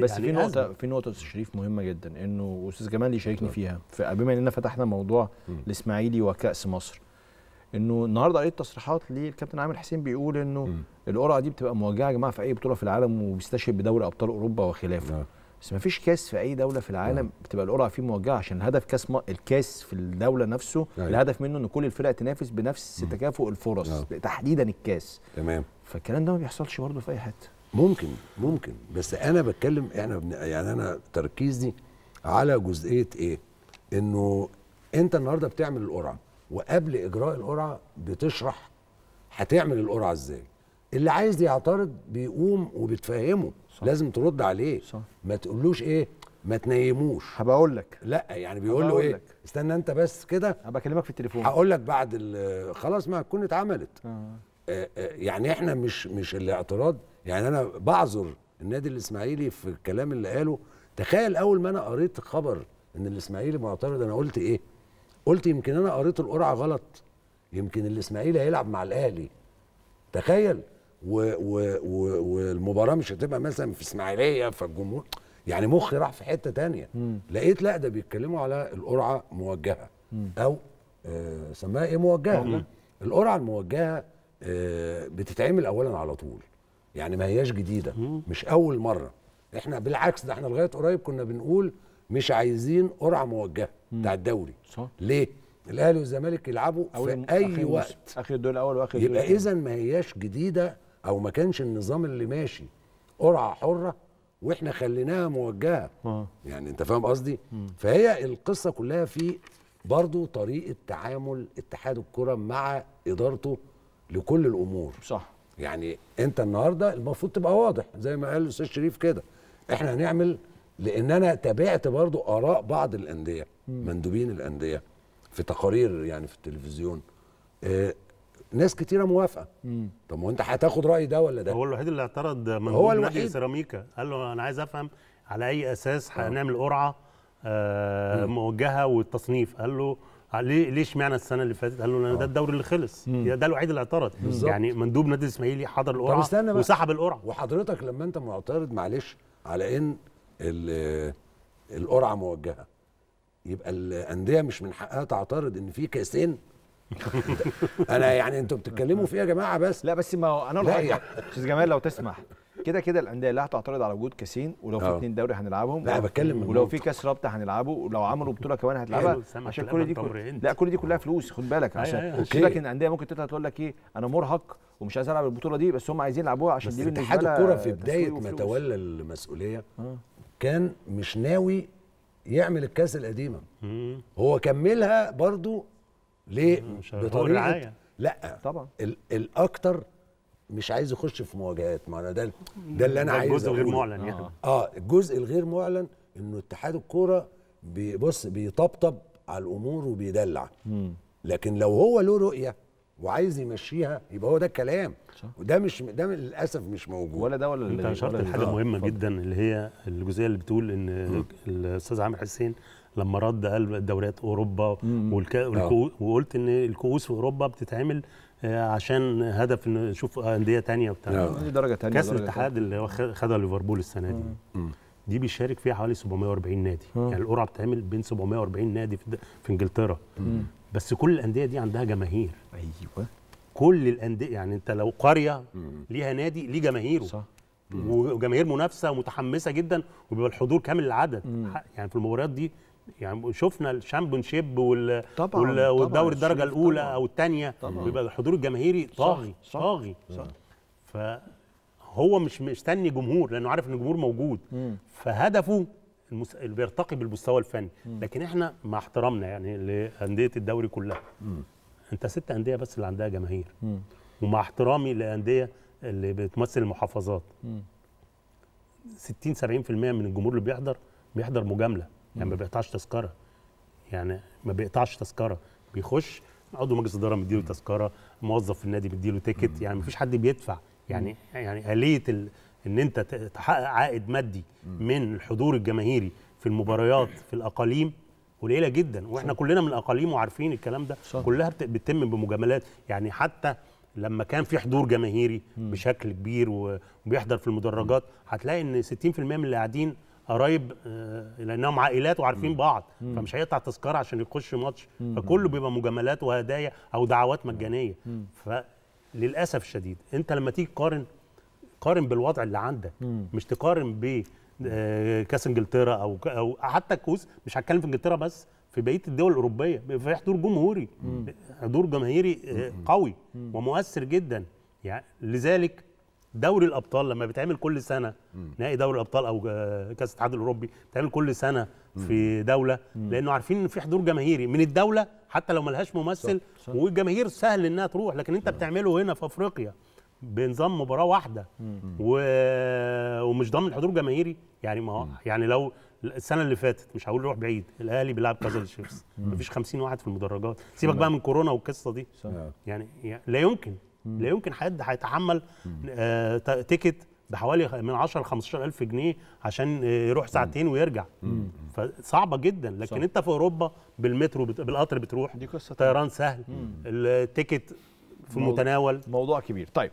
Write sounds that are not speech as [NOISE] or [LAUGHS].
بس يعني في إيه نقطه أزمة. في نقطه شريف مهمه جدا انه استاذ جمال يشاركني فيها بما اننا فتحنا موضوع الاسماعيلي وكاس مصر انه النهارده قريت تصريحات للكابتن عامر حسين بيقول انه القرعه دي بتبقى موجهه يا جماعه في اي بطوله في العالم وبيستشهد بدوري ابطال اوروبا وخلافه م. نعم. بس ما فيش كاس في اي دوله في العالم آه. بتبقى القرعه فيه موجهه عشان هدف كاس الكاس في الدوله نفسه آه. الهدف منه ان كل الفرق تنافس بنفس تكافؤ الفرص تحديدا الكاس تمام فالكلام ده ما بيحصلش برضه في اي حته ممكن ممكن بس انا بتكلم احنا يعني انا تركيزي على جزئيه ايه؟ انه انت النهارده بتعمل القرعه وقبل اجراء القرعه بتشرح هتعمل القرعه ازاي؟ اللي عايز يعترض بيقوم وبتفهمه صح. لازم ترد عليه صح. ما تقولوش ايه ما تنيموش هبقى اقول لك لا يعني بيقول له ايه استنى انت بس كده هبقى اكلمك في التليفون هقول لك بعد خلاص ما تكون اتعملت آه. آه, آه. يعني احنا مش مش الاعتراض يعني انا بعذر النادي الاسماعيلي في الكلام اللي قاله تخيل اول ما انا قريت خبر ان الاسماعيلي معترض انا قلت ايه قلت يمكن انا قريت القرعه غلط يمكن الاسماعيلي هيلعب مع الاهلي تخيل و و و والمباراه مش هتبقى مثلا في اسماعيليه فالجمهور يعني مخي راح في حته تانية م. لقيت لا ده بيتكلموا على القرعه موجهه م. او آه سماها ايه موجهه القرعه الموجهه آه بتتعمل اولا على طول يعني ما هياش جديده مش اول مره احنا بالعكس ده احنا لغايه قريب كنا بنقول مش عايزين قرعه موجهه بتاع الدوري صح ليه الاهلي والزمالك يلعبوا في اي وقت اخر دول اول واخر يبقى اذا ما هياش جديده او ما كانش النظام اللي ماشي قرعه حره واحنا خليناها موجهه آه. يعني انت فاهم قصدي فهي القصه كلها في برضه طريقه تعامل اتحاد الكره مع ادارته لكل الامور صح يعني انت النهارده المفروض تبقى واضح زي ما قال الاستاذ شريف كده احنا هنعمل لان انا تابعت برضو اراء بعض الانديه مندوبين الانديه في تقارير يعني في التلفزيون آه ناس كتيره موافقه طب ما انت هتاخد راي ده ولا ده هو الوحيد اللي اعترض مندوب هو نادي سيراميكا قال له انا عايز افهم على اي اساس آه. هنعمل قرعه آه موجهه والتصنيف قال له آه، ليه ليه اشمعنى السنه اللي فاتت قالوا لنا ده آه. الدوري اللي خلص مم. ده الوحيد اللي اعترض يعني مندوب نادي الاسماعيلي حضر القرعه وسحب القرعه وحضرتك لما انت معترض معلش على ان القرعه موجهه يبقى الانديه مش من حقها تعترض ان في كاسين [LAUGHS] انا يعني انتوا بتتكلموا في ايه يا جماعه بس لا بس ما انا لا استاذ جمال لو تسمح كده كده الانديه لا هتعترض على وجود كاسين ولو في اثنين آه. دوري هنلعبهم لا بتكلم ولو في كاس رابطه هنلعبه ولو عملوا بطوله كمان هتلعبها عشان كل دي كل... لا كل دي كلها فلوس خد بالك آه، عشان لكن آه، الانديه ممكن تطلع تقول لك ايه انا مرهق ومش عايز العب البطوله دي بس هم عايزين يلعبوها عشان دي بالنسبه اتحاد الكوره في بدايه ما تولى المسؤوليه كان مش ناوي يعمل الكاس القديمه هو كملها برضو ليه بطريقه لا طبعا الاكتر مش عايز يخش في مواجهات ما انا ده ده اللي انا عايزه الجزء الغير معلن يعني آه. اه الجزء الغير معلن انه اتحاد الكوره بيبص بيطبطب على الامور وبيدلع لكن لو هو له رؤيه وعايز يمشيها يبقى هو ده الكلام صح. وده مش ده للاسف مش موجود ولا ده ولا انت اشرت لحاجه مهمه فضل. جدا اللي هي الجزئيه اللي بتقول ان الاستاذ عامر حسين لما رد قال دوريات اوروبا والكو... آه. وقلت ان الكؤوس في اوروبا بتتعمل عشان هدف انه نشوف انديه ثانيه وبتاع دي درجه ثانيه كاس الاتحاد اللي هو خدها ليفربول السنه دي دي بيشارك فيها حوالي 740 نادي يعني القرعه بتعمل بين 740 نادي في, في انجلترا بس كل الانديه دي عندها جماهير ايوه كل الانديه يعني انت لو قريه ليها نادي ليه جماهيره صح وجماهير منافسه ومتحمسه جدا وبيبقى الحضور كامل العدد يعني في المباريات دي يعني شفنا الشامبيونشيب وال طبعا وال... والدوري الدرجه الاولى طبعاً او الثانيه بيبقى الحضور الجماهيري طاغي صح طاغي صح فهو مش مستني جمهور لانه عارف ان الجمهور موجود مم. فهدفه المس... بيرتقي بالمستوى الفني مم. لكن احنا مع احترامنا يعني لانديه الدوري كلها مم. انت ست انديه بس اللي عندها جماهير مم. ومع احترامي للانديه اللي بتمثل المحافظات مم. 60 70% من الجمهور اللي بيحضر بيحضر مجامله يعني ما بيقطعش تذكره يعني ما بيقطعش تذكره بيخش عضو مجلس اداره مديله تذكره موظف في النادي مديله تيكت يعني ما فيش حد بيدفع يعني يعني اليه ال... ان انت تحقق عائد مادي من الحضور الجماهيري في المباريات في الاقاليم قليله جدا واحنا صح. كلنا من الاقاليم وعارفين الكلام ده صح. كلها بتتم بمجاملات يعني حتى لما كان في حضور جماهيري بشكل كبير وبيحضر في المدرجات هتلاقي ان 60% من اللي قاعدين قرايب آه، لانهم عائلات وعارفين بعض فمش هيقطع تذكره عشان يخش ماتش فكله بيبقى مجاملات وهدايا او دعوات مجانيه فللاسف الشديد انت لما تيجي تقارن قارن بالوضع اللي عندك مش تقارن ب آه، كاس انجلترا او او حتى كوس مش هتكلم في انجلترا بس في بقيه الدول الاوروبيه في حضور جمهوري حضور جماهيري آه، قوي ومؤثر جدا يعني لذلك دوري الابطال لما بيتعمل كل سنه نهائي دوري الابطال او آه، كاس الاتحاد الاوروبي بيتعمل كل سنه في دوله لانه عارفين ان في حضور جماهيري من الدوله حتى لو ملهاش ممثل والجماهير سهل انها تروح لكن انت بتعمله هنا في افريقيا بنظام مباراه واحده و... آه، ومش ضامن حضور جماهيري يعني ما هو يعني لو السنه اللي فاتت مش هقول روح بعيد الاهلي بيلعب كازل شيفز مفيش 50 واحد في المدرجات سيبك بقى من كورونا والقصه دي يعني،, يعني لا يمكن لا يمكن حد هيتحمل آه تيكت بحوالي من 10 ل 15 الف جنيه عشان آه، يروح ساعتين ويرجع مم. فصعبه جدا لكن صح. انت في اوروبا بالمترو بت... بالقطر بتروح دي قصه طيران سهل التيكت في المتناول موضوع كبير طيب